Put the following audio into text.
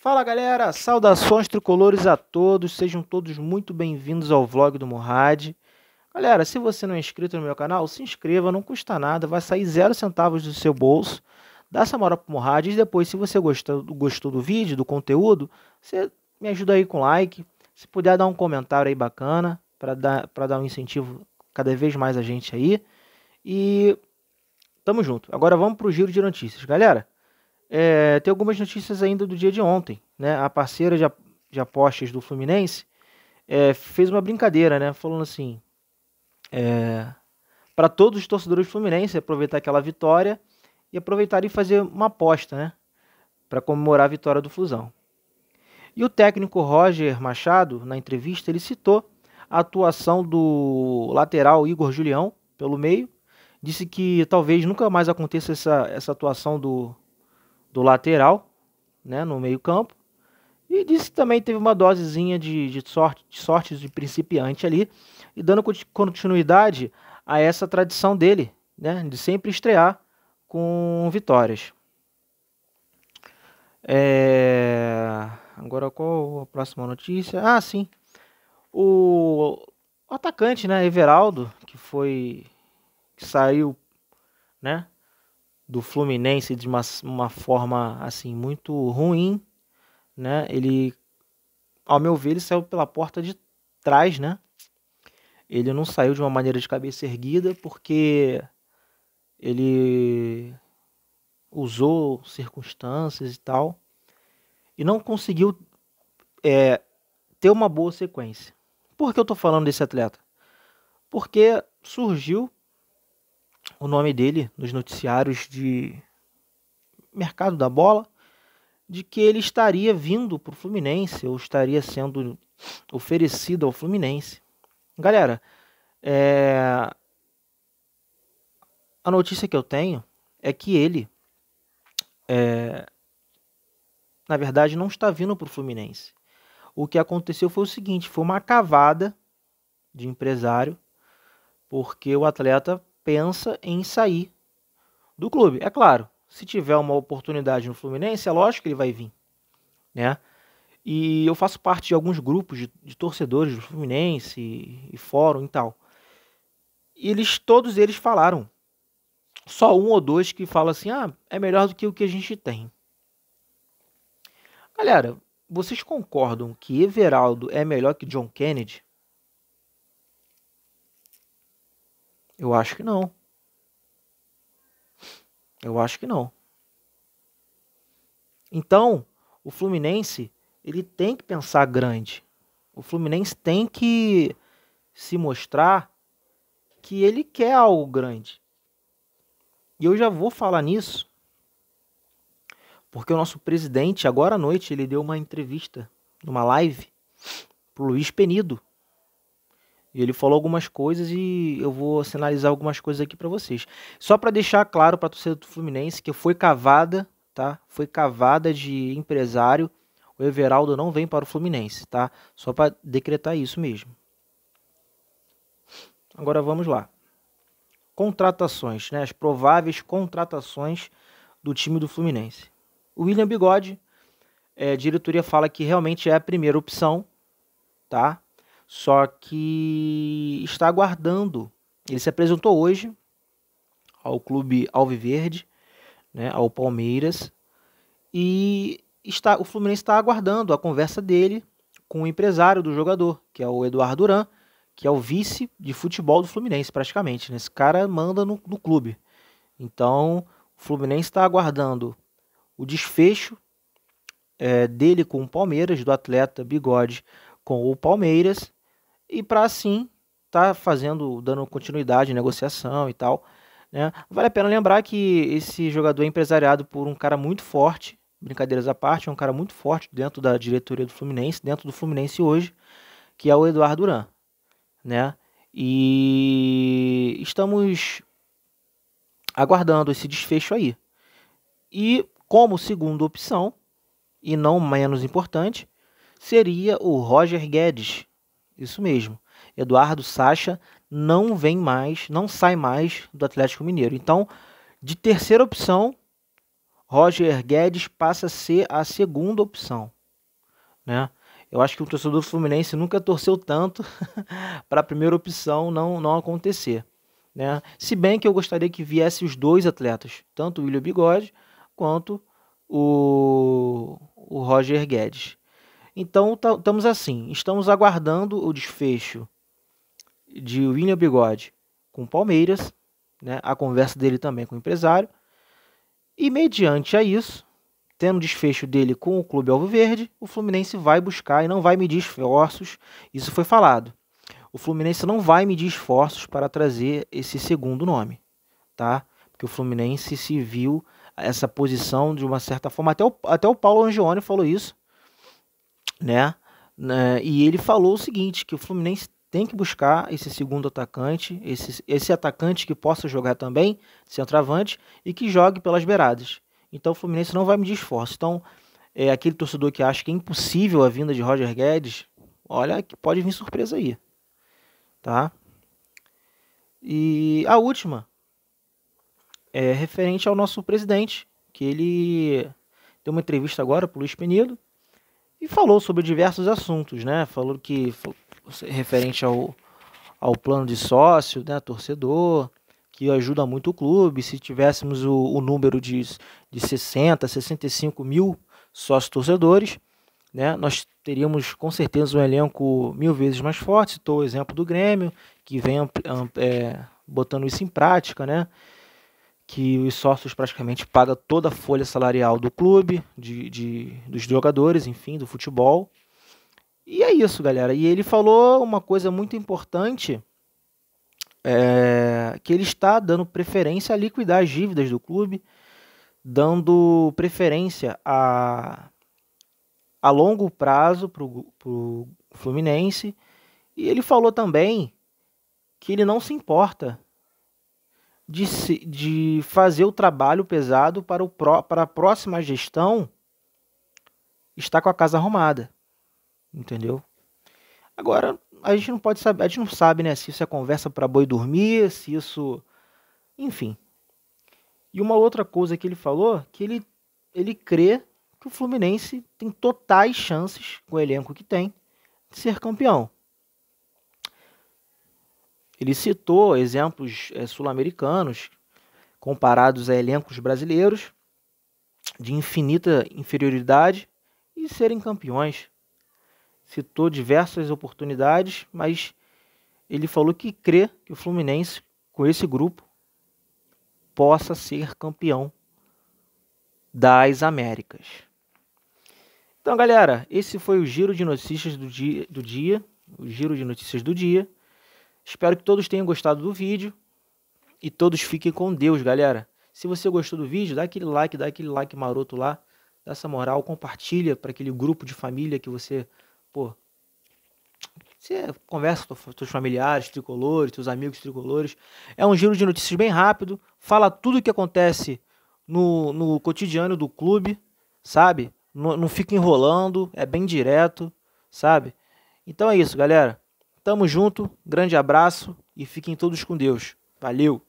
Fala galera, saudações tricolores a todos, sejam todos muito bem-vindos ao vlog do Murad. Galera, se você não é inscrito no meu canal, se inscreva, não custa nada, vai sair zero centavos do seu bolso. Dá essa moral pro Murad e depois, se você gostou, gostou do vídeo, do conteúdo, você me ajuda aí com like. Se puder dar um comentário aí bacana, para dar, pra dar um incentivo cada vez mais a gente aí. E tamo junto. Agora vamos pro giro de notícias, galera é, tem algumas notícias ainda do dia de ontem. Né? A parceira de, de apostas do Fluminense é, fez uma brincadeira, né? falando assim: é, para todos os torcedores do Fluminense aproveitar aquela vitória e aproveitar e fazer uma aposta né? para comemorar a vitória do Fusão. E o técnico Roger Machado, na entrevista, ele citou a atuação do lateral Igor Julião pelo meio. Disse que talvez nunca mais aconteça essa, essa atuação do, do lateral, né, no meio-campo. E disse que também teve uma dosezinha de, de, sorte, de sorte de principiante ali, e dando continuidade a essa tradição dele, né, de sempre estrear com vitórias. É... Agora qual a próxima notícia? Ah, sim. O atacante, né, Everaldo, que foi que saiu, né, do Fluminense de uma, uma forma assim muito ruim, né? Ele, ao meu ver, ele saiu pela porta de trás, né? Ele não saiu de uma maneira de cabeça erguida porque ele usou circunstâncias e tal e não conseguiu é, ter uma boa sequência. Por que eu estou falando desse atleta? Porque surgiu o nome dele nos noticiários de mercado da bola, de que ele estaria vindo para o Fluminense ou estaria sendo oferecido ao Fluminense. Galera, é... a notícia que eu tenho é que ele, é... na verdade, não está vindo para o Fluminense. O que aconteceu foi o seguinte: foi uma cavada de empresário, porque o atleta pensa em sair do clube. É claro, se tiver uma oportunidade no Fluminense, é lógico que ele vai vir, né? E eu faço parte de alguns grupos de, de torcedores do Fluminense e, e fórum e tal. E eles, todos eles falaram. Só um ou dois que falam assim, ah, é melhor do que o que a gente tem. Galera, vocês concordam que Everaldo é melhor que John Kennedy? Eu acho que não. Eu acho que não. Então, o Fluminense, ele tem que pensar grande. O Fluminense tem que se mostrar que ele quer algo grande. E eu já vou falar nisso, porque o nosso presidente, agora à noite, ele deu uma entrevista numa live pro Luiz Penido, e ele falou algumas coisas e eu vou sinalizar algumas coisas aqui para vocês. Só para deixar claro para torcedor do Fluminense que foi cavada, tá? Foi cavada de empresário. O Everaldo não vem para o Fluminense, tá? Só para decretar isso mesmo. Agora vamos lá. Contratações, né? As prováveis contratações do time do Fluminense. O William Bigode, é, diretoria fala que realmente é a primeira opção, tá? Só que está aguardando. Ele se apresentou hoje ao clube Alviverde, né, ao Palmeiras, e está o Fluminense está aguardando a conversa dele com o empresário do jogador, que é o Eduardo Duran, que é o vice de futebol do Fluminense, praticamente. Né? Esse cara manda no, no clube. Então, o Fluminense está aguardando o desfecho é, dele com o Palmeiras, do atleta Bigode com o Palmeiras, e para assim tá fazendo, dando continuidade, negociação e tal. Né? Vale a pena lembrar que esse jogador é empresariado por um cara muito forte, brincadeiras à parte, é um cara muito forte dentro da diretoria do Fluminense, dentro do Fluminense hoje, que é o Eduardo Duran. Né? E estamos aguardando esse desfecho aí. E como segunda opção, e não menos importante, seria o Roger Guedes, isso mesmo. Eduardo Sacha não vem mais, não sai mais do Atlético Mineiro. Então, de terceira opção, Roger Guedes passa a ser a segunda opção, né? Eu acho que o torcedor fluminense nunca torceu tanto para a primeira opção não não acontecer, né? Se bem que eu gostaria que viesse os dois atletas, tanto o William Bigode quanto o, o Roger Guedes. Então estamos assim, estamos aguardando o desfecho de William Bigode com Palmeiras, né, a conversa dele também com o empresário, e mediante a isso, tendo desfecho dele com o Clube Alviverde, o Fluminense vai buscar e não vai medir esforços, isso foi falado. O Fluminense não vai medir esforços para trazer esse segundo nome, tá? Porque o Fluminense se viu essa posição de uma certa forma, até o, até o Paulo Angione falou isso, né? né? E ele falou o seguinte, que o Fluminense tem que buscar esse segundo atacante, esse, esse atacante que possa jogar também, centroavante, e que jogue pelas beiradas. Então o Fluminense não vai medir esforço. Então, é aquele torcedor que acha que é impossível a vinda de Roger Guedes, olha que pode vir surpresa aí. Tá? E a última é referente ao nosso presidente, que ele deu uma entrevista agora para o Luiz Penido, e falou sobre diversos assuntos, né? Falou que referente ao, ao plano de sócio, né? Torcedor, que ajuda muito o clube. Se tivéssemos o, o número de, de 60, 65 mil sócios torcedores, né? Nós teríamos com certeza um elenco mil vezes mais forte. Estou o exemplo do Grêmio, que vem é, botando isso em prática, né? que os sócios praticamente pagam toda a folha salarial do clube, de, de, dos jogadores, enfim, do futebol. E é isso, galera. E ele falou uma coisa muito importante, é, que ele está dando preferência a liquidar as dívidas do clube, dando preferência a, a longo prazo para o Fluminense. E ele falou também que ele não se importa de, se, de fazer o trabalho pesado para, o para a próxima gestão estar com a casa arrumada. Entendeu? Agora, a gente não pode saber, a gente não sabe, né, se isso é conversa para boi dormir, se isso, enfim. E uma outra coisa que ele falou, que ele ele crê que o Fluminense tem totais chances com o elenco que tem de ser campeão. Ele citou exemplos é, sul-americanos comparados a elencos brasileiros de infinita inferioridade e serem campeões. Citou diversas oportunidades, mas ele falou que crê que o Fluminense, com esse grupo, possa ser campeão das Américas. Então, galera, esse foi o giro de notícias do dia, do dia o giro de notícias do dia. Espero que todos tenham gostado do vídeo e todos fiquem com Deus, galera. Se você gostou do vídeo, dá aquele like, dá aquele like maroto lá, dá essa moral, compartilha para aquele grupo de família que você, pô, você conversa com seus familiares tricolores, seus amigos tricolores. É um giro de notícias bem rápido, fala tudo o que acontece no, no cotidiano do clube, sabe? Não, não fica enrolando, é bem direto, sabe? Então é isso, galera. Tamo junto, grande abraço e fiquem todos com Deus. Valeu!